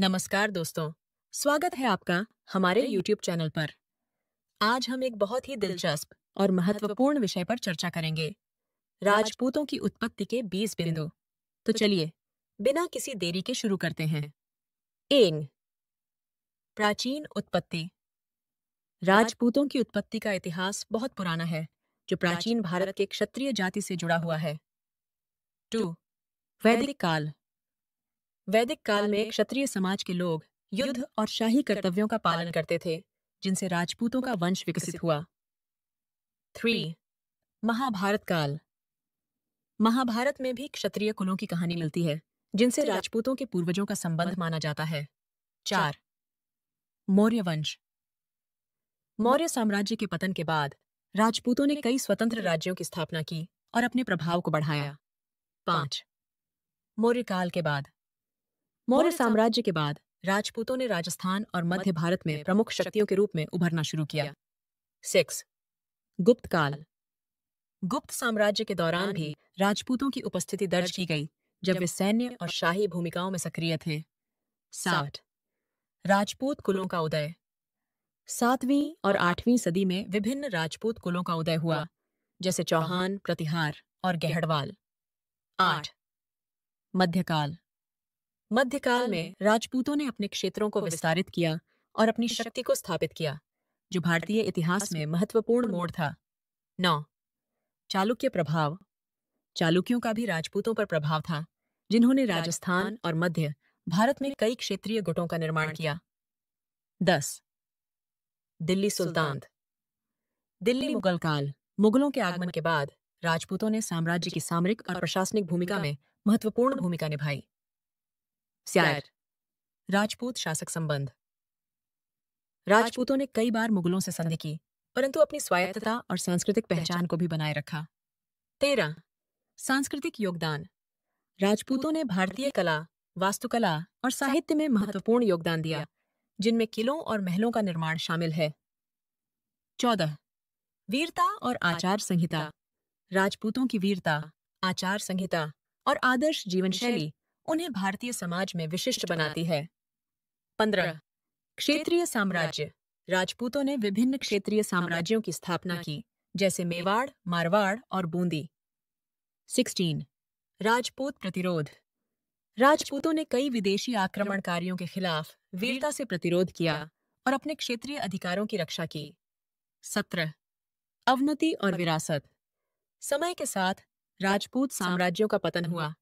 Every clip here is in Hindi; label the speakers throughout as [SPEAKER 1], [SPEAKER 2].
[SPEAKER 1] नमस्कार दोस्तों स्वागत है आपका हमारे YouTube चैनल पर आज हम एक बहुत ही दिलचस्प और महत्वपूर्ण विषय पर चर्चा करेंगे राजपूतों की उत्पत्ति के 20 बिंदु तो चलिए बिना किसी देरी के शुरू करते हैं एंग प्राचीन उत्पत्ति राजपूतों की उत्पत्ति का इतिहास बहुत पुराना है जो प्राचीन भारत के क्षत्रिय जाति से जुड़ा हुआ है टू वैदिक काल वैदिक काल में क्षत्रिय समाज के लोग युद्ध और शाही कर्तव्यों का पालन करते थे जिनसे राजपूतों का वंश विकसित हुआ थ्री महाभारत काल महाभारत में भी क्षत्रिय कुलों की कहानी मिलती है जिनसे राजपूतों के पूर्वजों का संबंध माना जाता है चार मौर्य वंश मौर्य साम्राज्य के पतन के बाद राजपूतों ने कई स्वतंत्र राज्यों की स्थापना की और अपने प्रभाव को बढ़ाया हाँ। पांच मौर्य काल के बाद मौर्य साम्राज्य के बाद राजपूतों ने राजस्थान और मध्य भारत में प्रमुख शक्तियों के रूप में उभरना शुरू किया सिक्स गुप्त काल गुप्त साम्राज्य के दौरान भी राजपूतों की उपस्थिति दर्ज की गई जब वे सैन्य और शाही भूमिकाओं में सक्रिय थे साठ राजपूत कुलों का उदय सातवीं और आठवीं सदी में विभिन्न राजपूत कुलों का उदय हुआ जैसे चौहान प्रतिहार और गहड़वाल आठ मध्यकाल मध्यकाल में राजपूतों ने अपने क्षेत्रों को विस्तारित किया और अपनी शक्ति को स्थापित किया जो भारतीय इतिहास में महत्वपूर्ण मोड़ था नौ चालुक्य प्रभाव चालुक्यों का भी राजपूतों पर प्रभाव था जिन्होंने राजस्थान और मध्य भारत में कई क्षेत्रीय गुटों का निर्माण किया दस दिल्ली सुल्तान दिल्ली मुगल काल मुगलों के आगमन के बाद राजपूतों ने साम्राज्य की सामरिक और प्रशासनिक भूमिका में महत्वपूर्ण भूमिका निभाई सियार राजपूत शासक संबंध राजपूतों ने कई बार मुगलों से संधि की परंतु अपनी स्वायत्तता और सांस्कृतिक पहचान को भी बनाए रखा तेरह सांस्कृतिक योगदान राजपूतों ने भारतीय कला वास्तुकला और साहित्य में महत्वपूर्ण योगदान दिया जिनमें किलों और महलों का निर्माण शामिल है चौदह वीरता और आचार संहिता राजपूतों की वीरता आचार संहिता और आदर्श जीवन शैली उन्हें भारतीय समाज में विशिष्ट बनाती है पंद्रह क्षेत्रीय साम्राज्य राजपूतों ने विभिन्न क्षेत्रीय साम्राज्यों की स्थापना की जैसे मेवाड़ मारवाड़ और बूंदी सिक्सटीन राजपूत प्रतिरोध राजपूतों ने कई विदेशी आक्रमणकारियों के खिलाफ वीरता से प्रतिरोध किया और अपने क्षेत्रीय अधिकारों की रक्षा की सत्रह अवनति और विरासत समय के साथ राजपूत साम्राज्यों का पतन हुआ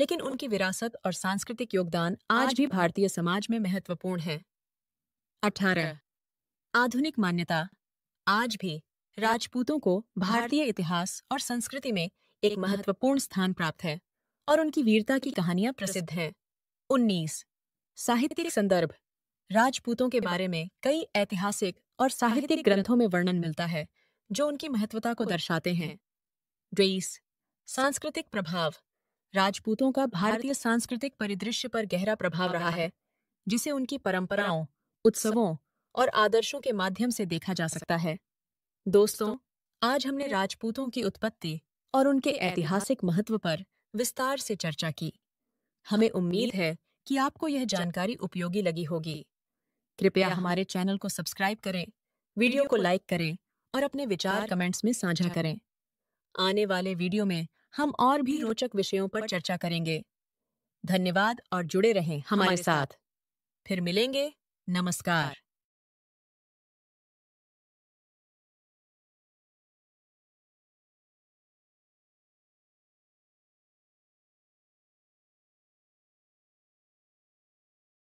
[SPEAKER 1] लेकिन उनकी विरासत और सांस्कृतिक योगदान आज भी भारतीय समाज में महत्वपूर्ण है अठारह आधुनिक मान्यता आज भी राजपूतों को भारतीय इतिहास और संस्कृति में एक महत्वपूर्ण स्थान प्राप्त है और उनकी वीरता की कहानियां प्रसिद्ध हैं उन्नीस साहित्यिक संदर्भ राजपूतों के बारे में कई ऐतिहासिक और साहित्यिक ग्रंथों में वर्णन मिलता है जो उनकी महत्वता को दर्शाते हैं बीस सांस्कृतिक प्रभाव राजपूतों का भारतीय सांस्कृतिक परिदृश्य पर गहरा प्रभाव रहा है जिसे उनकी परंपराओं उत्सवों और आदर्शों के माध्यम से देखा जा सकता है दोस्तों आज हमने राजपूतों की उत्पत्ति और उनके ऐतिहासिक महत्व पर विस्तार से चर्चा की हमें उम्मीद है कि आपको यह जानकारी उपयोगी लगी होगी कृपया हमारे चैनल को सब्सक्राइब करें वीडियो को लाइक करें और अपने विचार कमेंट्स में साझा करें आने वाले वीडियो में हम और भी रोचक विषयों पर चर्चा करेंगे धन्यवाद और जुड़े रहें हमारे साथ फिर मिलेंगे नमस्कार